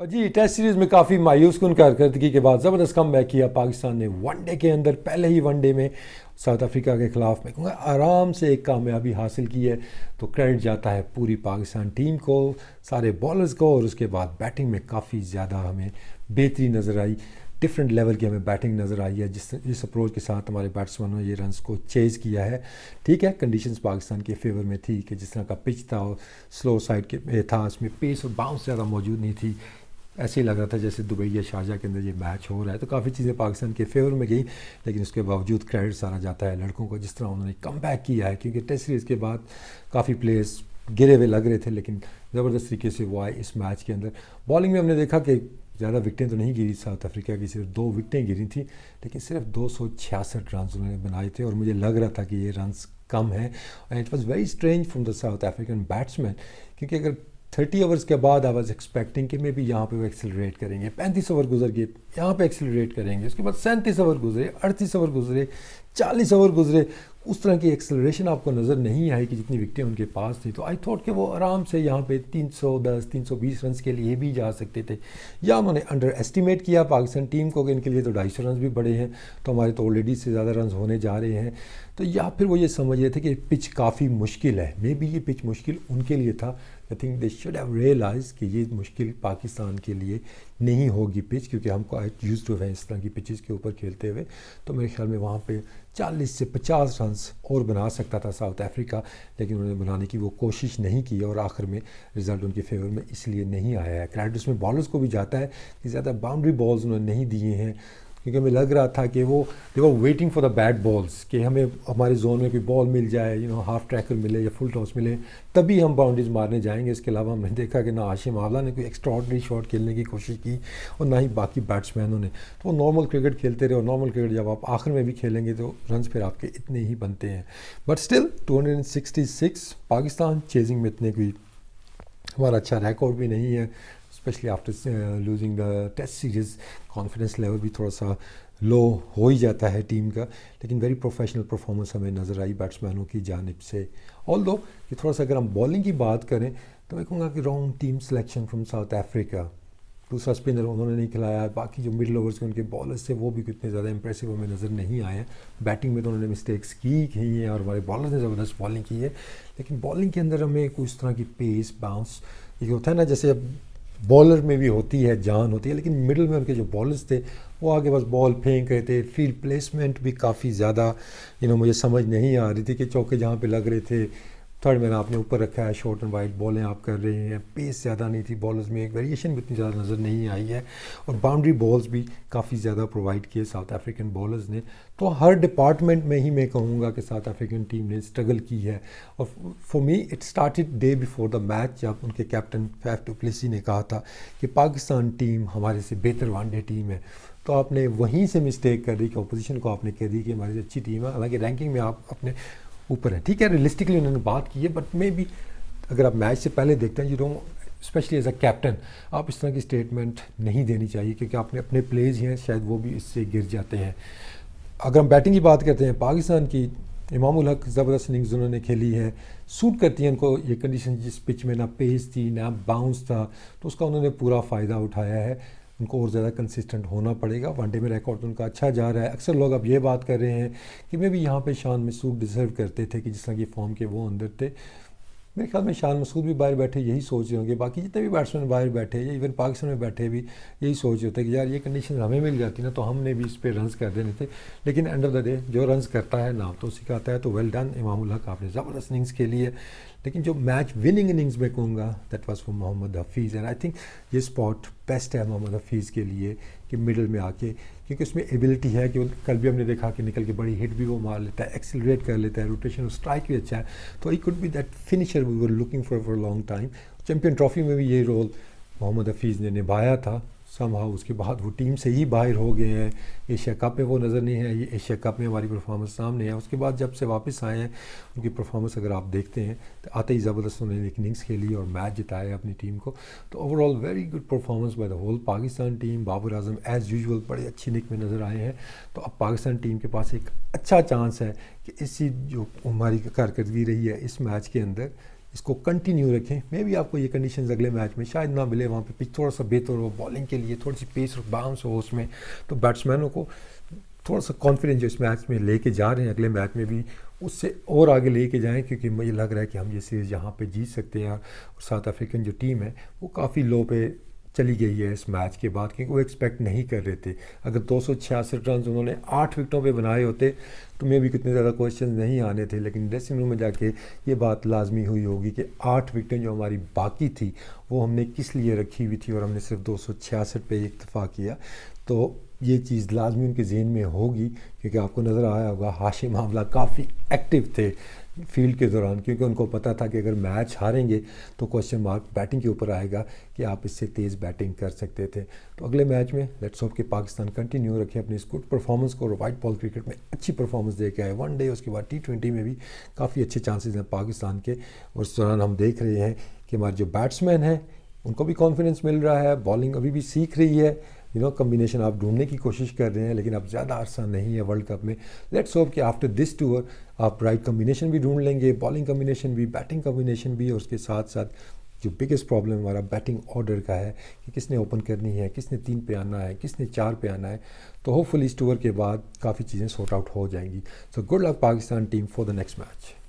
और जी test series में काफ़ी मायूस कन कारकर्दगी के बाद ज़बरदस्त कम बैक किया पाकिस्तान ने वनडे के अंदर पहले ही वनडे में साउथ अफ्रीका के ख़िलाफ़ में कहूँगा आराम से एक कामयाबी हासिल की है तो क्रेडिट जाता है पूरी पाकिस्तान टीम को सारे बॉलर्स को और उसके बाद बैटिंग में काफ़ी ज़्यादा हमें बेहतरी नज़र आई डिफरेंट लेवल की हमें बैटिंग नज़र आई है जिस जिस अप्रोच के साथ हमारे बैट्समैनों ने ये रन को चेज किया है ठीक है कंडीशंस पाकिस्तान के फेवर में थी कि जिस तरह का पिच था और स्लो साइड के था उसमें पेस और बाउंस ज़्यादा मौजूद नहीं थी ऐसे ही लग रहा था जैसे दुबई या शारजा के अंदर ये मैच हो रहा है तो काफ़ी चीज़ें पाकिस्तान के फेवर में गई लेकिन उसके बावजूद क्रेडिट सारा जाता है लड़कों को जिस तरह उन्होंने कम बैक किया है क्योंकि टेस्ट सीरीज़ के बाद काफ़ी प्लेयर्स गिरे हुए लग रहे थे लेकिन ज़बरदस्त तरीके से वो आए इस मैच के अंदर बॉलिंग में हमने देखा कि ज़्यादा विकटें तो नहीं गिरी साउथ अफ्रीका की सिर्फ दो विकटें गिरी थी लेकिन सिर्फ दो सौ छियासठ रन उन्होंने बनाए थे और मुझे लग रहा था कि ये रन कम है and it was very strange from the South African batsman क्योंकि अगर थर्टी ओवर्स के बाद आई वॉज एक्सपेक्टिंग कि मे भी यहाँ पे वो एक्सेलरेट करेंगे पैंतीस ओवर गुजर गए यहाँ पे एक्सेलरेट करेंगे उसके बाद सैंतीस ओवर गुजरे अड़तीस ओवर गुजरे चालीस ओवर गुजरे उस तरह की एक्सेलरेशन आपको नज़र नहीं आई कि जितनी विकटें उनके पास थी तो आई थॉट कि वो आराम से यहाँ पे 310 320 रन के लिए भी जा सकते थे या उन्होंने अंडर एस्टिमेट किया पाकिस्तान टीम को कि इनके लिए तो ढाई सौ रन भी बड़े हैं तो हमारे तो ऑलरेडी से ज़्यादा रन होने जा रहे हैं तो या फिर वो ये समझ रहे थे कि पिच काफ़ी मुश्किल है मे बी ये पिच मुश्किल उनके लिए था I think they should have realise कि ये मुश्किल पाकिस्तान के लिए नहीं होगी पिच क्योंकि हमको आई यूज़ टू हैं इस तरह की पिचेस के ऊपर खेलते हुए तो मेरे ख्याल में वहाँ पे 40 से 50 रन और बना सकता था साउथ अफ्रीका लेकिन उन्होंने बनाने की वो कोशिश नहीं की और आखिर में रिज़ल्ट उनके फेवर में इसलिए नहीं आया है क्रेडिट उसमें बॉलर्स को भी जाता है कि ज़्यादा बाउंड्री बॉल्स उन्होंने नहीं दिए हैं क्योंकि हमें लग रहा था कि वो देखो waiting for the bat balls कि हमें हमारे जोन में कोई बॉल मिल जाए यू नो हाफ ट्रैकर मिले या फुल टॉस मिले तभी हम बाउंड्रीज मारने जाएंगे इसके अलावा हमने देखा कि ना आशिम आवला ने कोई एक्स्ट्रॉडनरी शॉट खेलने की कोशिश की और ना ही बाकी बैट्समैनों ने तो वो नॉर्मल क्रिकेट खेलते रहे और नॉर्मल क्रिकेट जब आप आखिर में भी खेलेंगे तो रन फिर आपके इतने ही बनते हैं but still to Pakistan chasing में इतने कोई हमारा अच्छा रिकॉर्ड भी नहीं है specially after losing the test series confidence level भी थोड़ा सा लो हो ही जाता है टीम का लेकिन वेरी प्रोफेशनल परफॉर्मेंस हमें नज़र आई बैट्समैनों की जानब से ऑल दो कि थोड़ा सा अगर हम बॉलिंग की बात करें तो मैं कहूँगा कि wrong team selection from South Africa दूसरा स्पिनर उन्होंने नहीं खिलाया बाकी जो मिडल ओवर्स के उनके बॉलर्स थे वो भी कितने ज़्यादा इंप्रेसिव हमें नज़र नहीं आए बैटिंग में तो उन्होंने मिस्टेक्स की ही हैं और हमारे बॉलर ने ज़बरदस्त बॉलिंग की है लेकिन बॉलिंग के अंदर हमें कुछ तरह की पेस बाउंस ये होता है ना जैसे अब बॉलर में भी होती है जान होती है लेकिन मिडल में उनके जो बॉलर्स थे वो आगे बस बॉल फेंक रहे थे फील्ड प्लेसमेंट भी काफ़ी ज़्यादा यू नो मुझे समझ नहीं आ रही थी कि चौके जहाँ पे लग रहे थे थर्ड मैन आपने ऊपर रखा है शॉर्ट एंड वाइड बॉलें आप कर रहे हैं पेस ज़्यादा नहीं थी बॉलर्स में एक वेरिएशन भी इतनी ज़्यादा नज़र नहीं आई है और बाउंड्री बॉल्स भी काफ़ी ज़्यादा प्रोवाइड किए साउथ अफ्रीकन बॉलर्स ने तो हर डिपार्टमेंट में ही मैं कहूँगा कि साउथ अफ्रीकन टीम ने स्ट्रगल की है और for me it started day before the match जब उनके कैप्टन फैफ टुप्लिसी ने कहा था कि पाकिस्तान टीम हमारे से बेहतर वनडे टीम है तो आपने वहीं से मिस्टेक कर दी कि अपोजिशन को आपने कह दी कि हमारी अच्छी टीम है हालांकि रैंकिंग में आप अपने ऊपर है ठीक है रियलिस्टिकली उन्होंने बात की है बट मे बी अगर आप मैच से पहले देखते हैं you don't specially as a captain आप इस तरह की स्टेटमेंट नहीं देनी चाहिए क्योंकि आपने अपने प्लेज हैं शायद वो भी इससे गिर जाते हैं अगर हम बैटिंग की बात करते हैं पाकिस्तान की इमाम हक ज़बरदस्त इनिंग्स उन्होंने खेली है सूट करती हैं उनको ये कंडीशन जिस पिच में ना पेज थी ना बाउंस था तो उसका उन्होंने पूरा फ़ायदा उठाया है उनको और ज़्यादा कंसिस्टेंट होना पड़ेगा वनडे में रिकॉर्ड उनका अच्छा जा रहा है अक्सर लोग अब ये बात कर रहे हैं कि मे भी यहाँ पर शान मसूद डिज़र्व करते थे कि जिस तरह की फॉर्म के वो अंदर थे मेरे ख्याल में शान मसूद भी बाहर बैठे यही सोच रहे होंगे बाकी जितने भी बैट्समैन बाहर बैठे या इवन पाकिस्तान में बैठे भी यही सोच रहे होते कि यार ये कंडीशन हमें मिल जाती ना तो हमने भी इस पर रन कर देने थे लेकिन एंड ऑफ द डे जो रन करता है नाम तो सिखाता है तो वेल डन इमाम हक आपने ज़बरदस्त इनिंग्स खेली है लेकिन जो मैच विनिंग इनिंग्स में कहूँगा that was for Mohammad Hafeez and I think ये स्पॉट बेस्ट है मोहम्मद हफीज़ के लिए कि मिडल में आके क्योंकि उसमें एबिलिटी है कि कल भी हमने देखा कि निकल के बड़ी हिट भी वो मार लेता है एक्सेलरेट कर लेता है रोटेशन और स्ट्राइक भी अच्छा है तो he could be that finisher we were looking for for long time champion trophy में भी ये रोल मोहम्मद हफीज़ ने निभाया था समहाउ उसके बाद वो टीम से ही बाहर हो गए हैं एशिया कप में वो नज़र नहीं है ये एशिया कप में हमारी परफॉर्मेंस सामने है उसके बाद जब से वापस आए हैं उनकी परफॉर्मेंस अगर आप देखते हैं तो आते ही ज़बरदस्त उन्होंने इनिंग्स खेली और मैच जिताया अपनी टीम को तो overall very good performance by the whole Pakistan team Babar Azam as usual बड़े अच्छी निक में नज़र आए हैं तो अब पाकिस्तान टीम के पास एक अच्छा चांस है कि इसी जो हमारी कारकर्दगी रही है इस मैच के अंदर इसको कंटिन्यू रखें मे भी आपको ये कंडीशन अगले मैच में शायद ना मिले वहाँ पे पिच थोड़ा सा बेहतर हो बॉलिंग के लिए थोड़ी सी पेस और बाउंस हो उसमें तो बैट्समैनों को थोड़ा सा कॉन्फिडेंस जो इस मैच में लेके जा रहे हैं अगले मैच में भी उससे और आगे लेके जाएं क्योंकि मुझे लग रहा है कि हम ये सीरीज़ यहाँ पे जीत सकते हैं और साउथ अफ्रीकन जो टीम है वो काफ़ी लो पे चली गई है इस मैच के बाद क्योंकि वो एक्सपेक्ट नहीं कर रहे थे अगर दो सौ छियासठ रन उन्होंने आठ विकटों पे बनाए होते तो मे भी कितने ज़्यादा क्वेश्चन नहीं आने थे लेकिन ड्रेसिंग रूम में जाके ये बात लाजमी हुई होगी कि आठ विकटें जो हमारी बाकी थी वो हमने किस लिए रखी हुई थी और हमने सिर्फ दो सौ छियासठ पे इतफ़ा किया तो ये चीज़ लाजमी उनके जहन में होगी क्योंकि आपको नज़र आया होगा हाशिम मामला काफ़ी एक्टिव थे फील्ड के दौरान क्योंकि उनको पता था कि अगर मैच हारेंगे तो क्वेश्चन मार्क बैटिंग के ऊपर आएगा कि आप इससे तेज़ बैटिंग कर सकते थे तो अगले मैच में लेट्स होप कि पाकिस्तान कंटिन्यू रखे अपने इस गुड परफॉर्मेंस को और वाइट बॉल क्रिकेट में अच्छी परफॉर्मेंस दे के आए वन डे उसके बाद टी ट्वेंटी में भी काफ़ी अच्छे चांसेज हैं पाकिस्तान के और उस दौरान हम देख रहे हैं कि हमारे जो बैट्समैन हैं उनको भी कॉन्फिडेंस मिल रहा है बॉलिंग अभी भी सीख रही है यू नो कम्बिनेशन आप ढूंढने की कोशिश कर रहे हैं लेकिन अब ज़्यादा आरसा नहीं है वर्ल्ड कप में लेट्स होप कि आफ्टर दिस टूर आप राइट कम्बिनेशन भी ढूंढ लेंगे बॉलिंग कम्बिनेशन भी बैटिंग कम्बिनेशन भी और उसके साथ साथ जो बिगेस्ट प्रॉब्लम हमारा बैटिंग ऑर्डर का है कि किसने ओपन करनी है किसने तीन पे आना है किसने चार पे आना है तो होपफुली इस टूर के बाद काफ़ी चीज़ें सॉर्ट आउट हो जाएंगी so good luck Pakistan team for the next match